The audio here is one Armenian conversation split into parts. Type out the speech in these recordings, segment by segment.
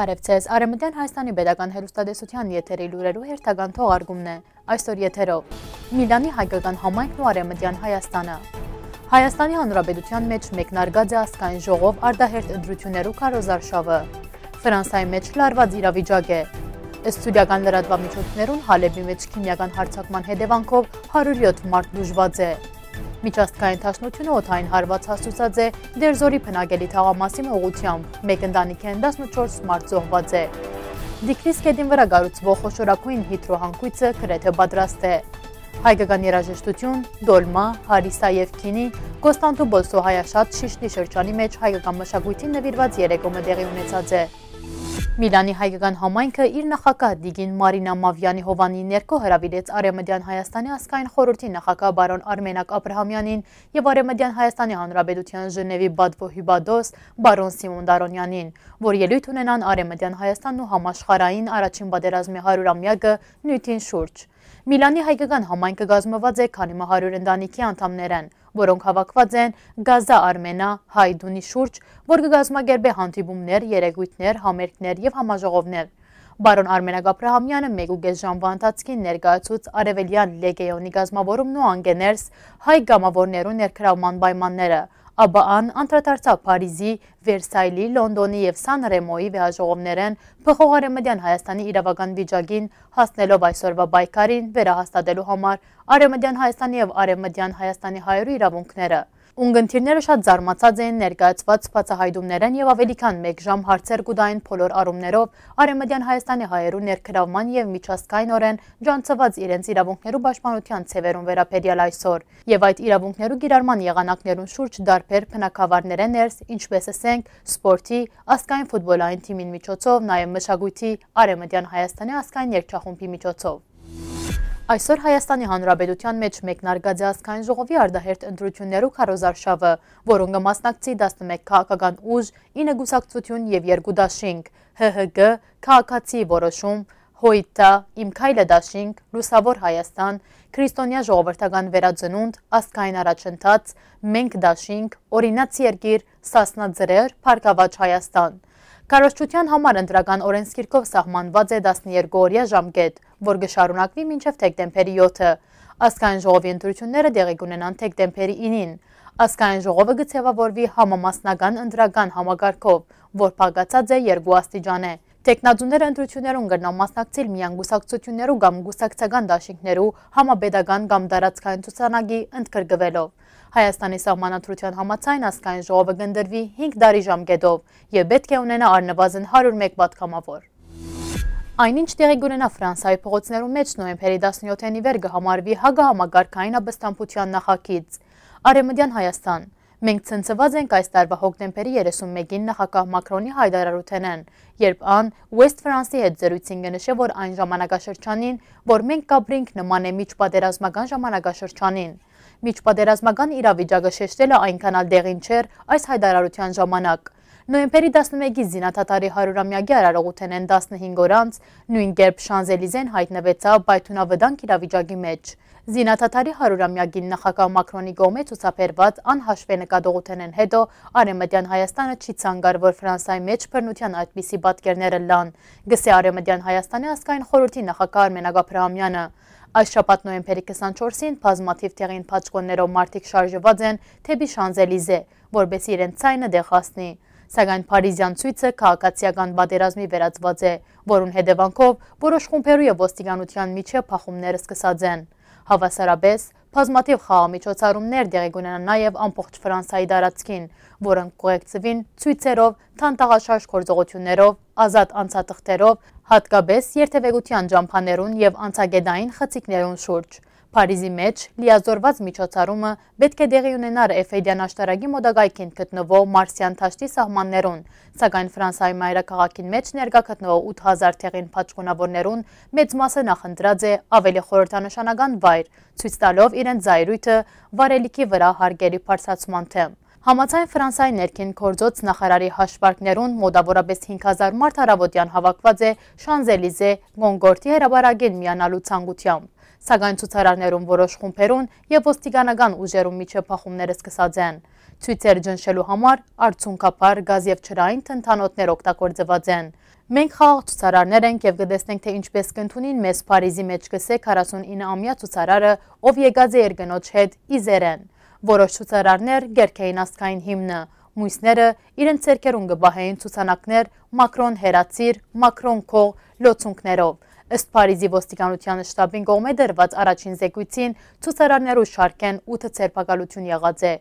Բարև ձեզ, Արեմտյան Հայաստանի Պետական Հերուստադեսության եթերի լուրերու հերթական թողարկումն է, այսօր եթերով, Միլանի հայկական համայնքն ու Արեմտյան Հայաստանը։ Հայաստանի Հանրապետության մեջ մեկնարգած է ասկային ժողով արդահերտ ընտրություներու կարոզարշավը։ Ֆրանսայի մեջ լարված իրավիճակ է։ Ըստ սուրիական լրատվամիջոցներուն Հալեբի մեջ քիմիական հարձակման հետևանքով 107 մարդ դժված է։ Միջաստկային թաշնությունը օթային հարված հասցուցած է դերզորի պնագելի թաղամասի մողությամբ, մեկ ընդանիք են 14 սմարդ զողված է։ Դիքրիս կետին վրա գարուցվող խոշորակույն հիտրոհանքույցը գրեթե պատրաստ է։ Հայկական երաժշտություն, դոլմա, հարիսա և կինի, Կոստանտու բոլսո հայաշատ շիշտի շրջանի մեջ հայկական մշագույթին նվիրված երեկոմը դեղի ունեցած է։ Միլանի հայկական համայնքը իր նախակահ դիգին Մարինա Մավյանի Հովանի ներքո հրավիրեց Արեմդյան Հայաստանի ասկային խորհրդի նախակահ բարոն Արմենակ Աբրահամյանին եւ Արեմդյան Հայաստանի Հանրապետության Ժնևի Բադվո Հյուբադոս բարոն Սիմոն Դարոնյանին, որ ելույթ ունենան Արեմդյան Հայաստանն ու համաշխարհային առաջին պատերազմի 100-ամյակը նյութին շուրջ։ Միլանի հայկական համայնքը գազմված է քանի մահարյուր ընտանիքի անդամներ են, որոնք հավաքված են գազա արմենա հայդունի շուրջ, որ կգազմագերբ է հանդիպումներ, երեգույթներ, համերքներ և համաժողովներ։ Բարոն Արմենակ Աբրահամյանը մեկ ու գես ժամվա ընթացքին ներկայացուց արևելյան լեգեյոնի գազմավորումն ու անգեներս հայ գամավորներու ներքրավման պայմանները, ԱԲԱ-ն անդրադարձավ Փարիզի, Վերսայլի, Լոնդոնի եւ Սան Ռեմոյի վեհաժողովներեն փոխողարեմդյան Հայաստանի իրավական վիճակին հասնելով այսօրվա պայքարին վերահաստատելու համար Արեմդյան Հայաստանի եւ Արեմդյան Հայաստանի հայրու իրավունքները։ Ունգընթիրները շատ զարմացած էին ներկայացված սպացահայդումներեն և ավելի քան մեկ ժամ հարցեր գուդային փոլոր արումներով արեմդյան Հայաստանի հայերու ներքրավման և միջաստկային օրեն ջանցված իրենց իրավունքներու պաշտպանության ցևերուն վերապերյալ այսօր և այդ իրավունքներու գիրարման եղանակներուն շուրջ դարբեր փնակավարներ են ներս, ինչպես ասենք, սպորտի, ասկային ֆուտբոլային թիմին միջոցով, նաև մշակույթի, արեմդյան Հայաստանի ասկային երգչախումբի միջոցով։ Այսօր Հայաստանի Հանրապետության մեջ մեկնարգաձի ազգային ժողովի արդահերտ ընտրություններու քարոզարշավը, որոնը մասնակցի 11 քաղաքական ուժ, 9 գուսակցություն եւ 2 դաշինք, ՀՀԳ, քաղաքացի որոշում, Հոյտա, Իմ քայլը դաշինք, Լուսավոր Հայաստան, Քրիստոնյա ժողովրդական վերաձնունդ, ազգային առաջընթաց, Մենք դաշինք, Օրինաց երկիր, Սասնաձրեր, Փարգավաճ Հայաստան։ Կարոշչության համար ընտրական օրենսգիրքով սահմանված է 12 օրյա ժամկետ, որ գշարունակվի մինչև թեկտեմբերի 7-ը։ Ասկային ժողովի ընտրությունները դեղի կունենան թեկտեմբերի 9-ին։ Ասկային ժողովը գծևավորվի համամասնական ընտրական համագարկով, որ փակացած է երկու աստիճան է։ Տեխնաձուները ընտրություններուն գրնան մասնակցել միան գուսակցություններու կամ գուսակցական դաշինքներու համաբեդական կամ դարացքային ծուսանագի ընդգրգվելով։ Հայաստանի սահմանադրության համացայն ասկային ժողովը գնդրվի 5 դարի ժամկետով և պետք է ունենա արնվազն 101 պատկամավոր։ Այնինչ տեղի գունենա Ֆրանսայի փողոցներում մեջ նոյեմբերի 17-ին վեր կհամարվի հագահամագարքային ապստամբության նախագիծ։ Արևմտյան Հայաստան Մենք ցնցված ենք այս տարվա հոկտեմբերի 31-ին նախագահ Մակրոնի հայտարարութենեն, երբ ան West France-ի հետ զրույցին կնշե, որ այն ժամանակաշրջանին, որ մենք կապրենք նման է միջպատերազմական ժամանակաշրջանին։ Միջպատերազմական իրավիճակը շեշտելը այնքանալ դեղին չէր այս հայտարարության ժամանակ։ Նոյեմբերի 11-ից զինաթատարի հարյուրամյակի արարողութեն են 15 օրանց, նույն գերբ շանզելիզեն հայտնվեցավ բայթունավդանք իրավիճակի մեջ։ Զինաթաթարի հարուրամյագին նախակավ Մակրոնի գոմե ծուցապերված անհաշվե նկադողութեն են հետո արեմըդյան Հայաստանը չի ծանգար, որ վրանսայի մեջ պրնության այդպիսի բատկերները լան, գսե արեմըդյան Հայաստանի ասկային խորորդի նախակա արմենագապրահամյանը։ Այս շապատ նոյեմպերի 24-ին պազմաթիվ տեղին պաչկոններով մարդիկ շարժված են թեպի շանզելիզ է, որբեսի իրեն ծայնը դեղասնի։ Սակայն Փարիզյան ցույցը քաղաքացիական պատերազմի վերածված է, որուն հետևանքով որոշ խումբերու եւ ոստիկանության միջև փախումները սկսած են։ Հավասարապես բազմաթիվ խաղամիջոցառումներ դեղեկունենան նաեւ ամբողջ Ֆրանսայի տարածքին, որոնք կուղեկցվին ցույցերով, թանտաղաշարժ գործողություններով, ազատ անցաթղթերով, հատկապես երթևեկության ճամփաներուն եւ անցագետային խցիկներուն շուրջ։ Փարիզի մեջ լիազորված միջոցառումը պետք է դեղի ունենար Էֆեդյան աշտարագի մոդագայքին գտնվող Մարսյան թաշտի սահմաններուն, սակայն Ֆրանսիայի մայրաքաղաքին մեջ ներկա գտնվող 8000 թեղին փաճկունավորներուն մեծ մասը նախընտրած է ավելի խորհրդանշանական վայր, ցույց տալով իրենց զայրույթը վարելիքի վրա հարգերի բարձրացման թեմ։ Համացայն Ֆրանսայի ներքին գործոց նախարարի հաշվարկներուն մոտավորապես 5000 մարդ Արավոտյան հավաքված է Շանզելիզե Գոնգորտի հրաբարագին միանալու ցանկությամբ։ Սակայն ցուցարարներում որոշ խումբերուն եւ ոստիկանական ուժերում միջև փախումները սկսած են։ Ցույցեր ճնշելու համար արցունքապար գազ եւ չրային թնդանոթներ օգտագործված են։ Մենք խաղաղ ցուցարարներ ենք եւ գտեսնենք թե ինչպես կընդունին մեզ Փարիզի մեջ գսե 49 ամյա ցուցարարը, ով եկած է երգնոջ հետ Իզերեն։ Որոշ ցուցարարներ գերքային աստկային հիմնը, մույսները իրենց ցերկերուն գբահեին ցուցանակներ Մակրոն հերացիր, Մակրոն քող լոցունքներով։ Ըստ Փարիզի ոստիկանության շտաբին կողմէ դրված առաջին զեկույցին ցուցարարներու շարքեն 8 ցերպակալություն եղած է։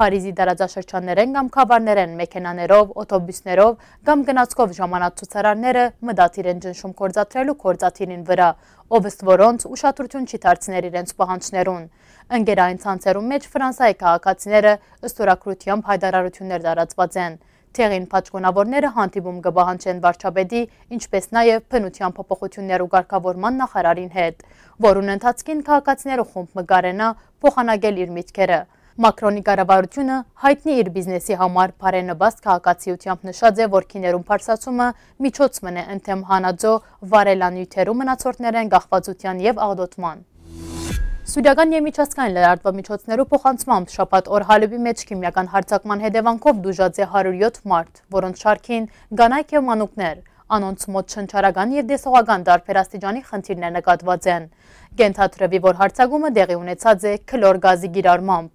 Փարիզի դարաձաշրջաններեն կամ խավարներեն մեքենաներով, օտոբուսներով կամ գնացքով ժամանած ցուցարարները մտածիր են ճնշում կորցածրելու կորցածիրին վրա, ով ըստ որոնց ուշադրություն չի դարձներ իրենց պահանջներուն։ Ընկերային ցանցերում մեջ ֆրանսայի քաղաքացիները ըստ օրակրությամբ հայտարարություններ տարածված են թեղին պաճկոնավորները հանդիպում գբահանչեն վարճաբեդի, ինչպես նաև պնության պապոխություններ ու գարկավորման նախարարին հետ, որուն ընթացքին կաղակացները խումբ մգարենա պոխանագել իր միտքերը։ Մակրոնի կառավարությունը հայտնի իր բիզնեսի համար բարենպաստ քաղաքացիությամբ նշած է, որ քիներում փարսացումը միջոցմն է ընդեմ հանածո վարելանյութերու մնացորդներեն գախվածության եւ աղդոտման։ Սուրյական և միջասկային լրարդվամիջոցներու փոխանցմամբ շապատ օր հալուբի մեջ կիմիական հարցակման հետևանքով դուժած է 107 մարդ, որոնց շարքին գանայք և մանուկներ, անոնց մոտ շնչարական և դեսողական դարպերաստիճանի խնդիրներ նկատված են։ Գենթաթրվի, որ հարցագումը դեղի ունեցած է կլոր գազի գիրարմամբ։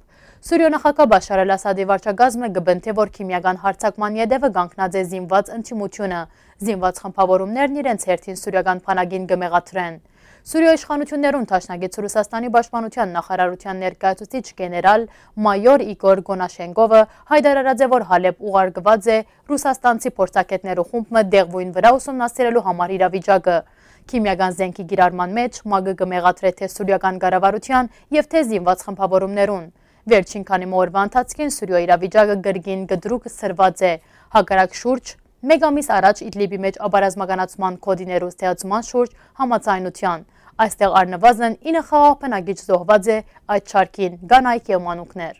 Սուրյո նախակաբաշարել ասադի վարճագազմը գբնթե, որ կիմիական հարցակման եդևը գանքնած է զինված ընչիմությունը, զինված խմպավորումներն իրենց հերթին սուրյական պանագին գմեղատրեն։ Սուրյո իշխանություններուն թաշնագից Հուսաստանի Բաշպանության նախարարության ներկայացուցիչ գեներալ Մայոր Իգոր Գոնաշենգովը հայդարարած է, որ հալեպ ուղարգված է Հուսաստանցի փորձակետներու խումբը դեղվույն վրա ուսումնասիրելու համար իրավիճակը։ Քիմիական զենքի գիրարման մեջ ՄԱԳ-ը կմեղադրե թե սուրյական կառավարության եւ թե զինված խմբավորումներուն։ Վերջին քանի մօրվա ընթացքին Սուրյո իրավիճակը գրգին գդրուկ սրված է։ Հակառակ շուրջ մեկ ամիս առաջ Իդլիբի մեջ աբարազմականացման կոդիներու ստեղծման շուրջ համացայնության։ Այստեղ արնվազն 9 խաղաղ բնակիչ զոհված է այդ շարքին գանայք եւ մանուկներ։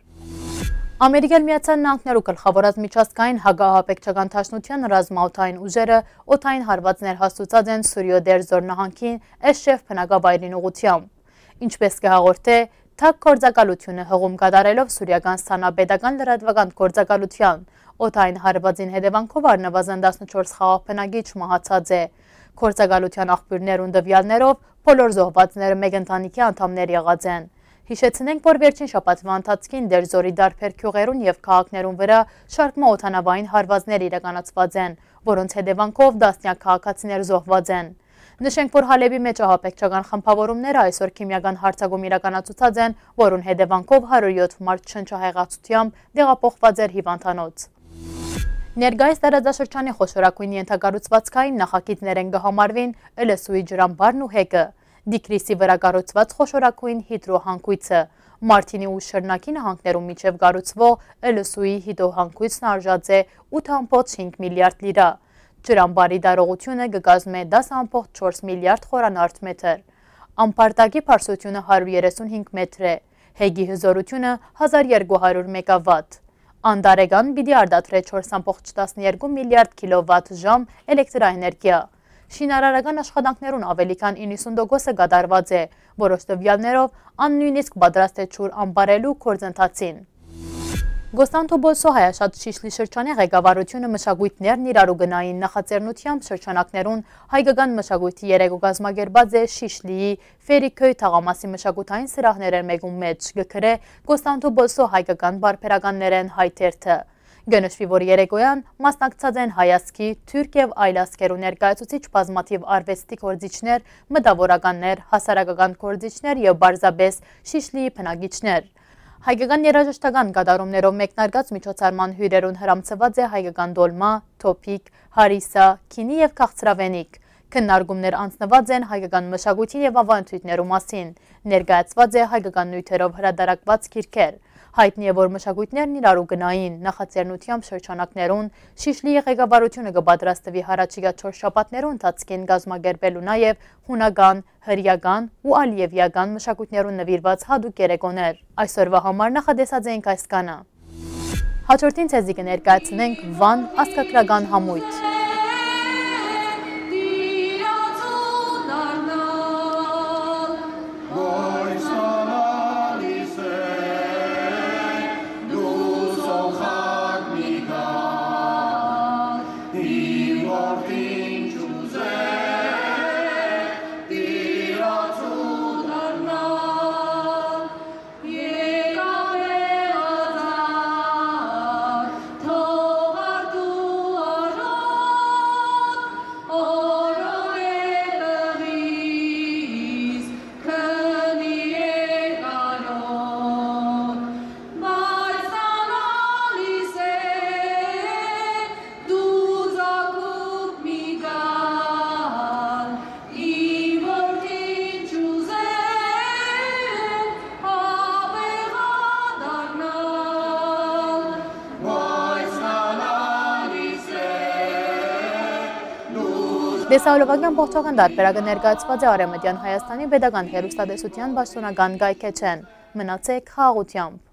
Ամերիկյան միացան նանքներու գլխավորած միջազգային հագահապեկչական թաշնության ռազմաութային ուժերը օթային հարվածներ հաստուցած են Սուրյո դերձոր նահանքին Էշեֆ բնակավայրին ուղությամբ։ Ինչպես կհաղորդե, թակ գործակալությունը հողում կատարելով Սուրիական ստանաբեդական լրատվական գործակալության, օթային հարվածին հետևանքով արնվազն 14 խաղաղ բնագիչ մահացած է։ Գործակալության աղբյուրներուն դվյալներով Բոլոր զոհվածները մեկ ընտանիքի անդամներ եղած են։ Հիշեցնենք, որ վերջին շապատվա ընթացքին դերզորի դարբեր կյուղերուն և կաղաքներուն վրա շարկմա ոտանավային հարվազներ իրականացված են, որոնց հետևանքով դասնյակ կաղաքացիներ զոհված են։ Նշենք, որ հալևի մեջ ահապեկչական խմպավորումները այսօր կիմիական հարցագում իրականացուցած են, որուն հետևանքով 107 մարդ շնչահեղացությամբ դեղապոխված էր հիվանդանոց։ Ներգայիս տարածաշրջանի խոշորակույն ենթագարուցվածքային նախակիցներ են գհամարվին էլեսույի ջրամբարն ու հեկը, դիքրիսի վրա գարուցված խոշորակույն հիտրոհանքույցը, Մարդինի ու շրնակի նահանքներում միջև գարուցվող էլսուի հիտոհանքույցն արժած է 8.5 միլիարդ լիրա։ Ջրամբարի դարողությունը գկազմ է 10.4 միլիարդ խորանարդ մետր։ Ամպարտակի պարսությունը 135 մետր է, հեգի հզորությունը 1200 մեկավատ անդարեգան բիդի արդատրե 4.12 միլիարդ կիլովատ ժամ էլեկտրայեներգիա։ Շինարարական աշխատանքներուն ավելի քան 90 դոգոսը գադարված է, որոշ տվյալներով ան նույնիսկ բադրաստ է չուր ամբարելու կործընթացին։ Գոստանտո Բոլսո հայաշատ շիշլի շրջանի ղեկավարությունը մշագույթներն իրարու գնային նախաձերնությամբ շրջանակներուն հայգական մշագույթի երեգու գազմագերբած է շիշլիի վերիքոյ թաղամասի մշագութային սրահներեն մեկում մեջ գքր է Գոստանտո Բոլսո հայգական բարպերականներեն հայթերթը։ Գնշվի, որ երեկոյան մասնակցած են Հայասքի, թուրկ և այլ ասկերու ներկայացուցիչ պազմաթիվ արվեստի կործիչներ, մտավորականներ, հասարակական կործիչներ և բարզաբես շիշլիի պնագիչներ։ Հայկական երաժշտական կատարումներով մեկնարկած միջոցառման հյուրերուն հրամցված է հայկական դոլմա, թոփիկ, հարիսա, քինի եւ քաղցրավենիկ։ Քննարկումներ անցնված են հայկական մշակույթի եւ ավանդույթներու մասին։ Ներկայացված է հայկական նյութերով հրադարակված գիրքեր։ Հայտնի է, որ մշակույթներն իրար ու գնային, նախաձերնությամբ շրջանակներուն, շիշլի եղեգաբարությունը գպատրաստվի հարաչիգա չոր շապատներու ընթացքին գազմագերբելու նաև հունագան, հրյական ու ալիևյական մշակույթներուն նվիրված հադուկ երեկոներ։ Այսօրվա համար նախադեսած էինք այս կանը։ Հաջորդին ցեզի կներկայացնենք Վան աստկակրական համույթ։ Տեսահոլովակյան բողջողն դարբերակը ներկայացված է Արեմտյան Հայաստանի Պետական Հերուստատեսության Պաշտոնական գայքեչեն։ Մնացեք խաղությամբ։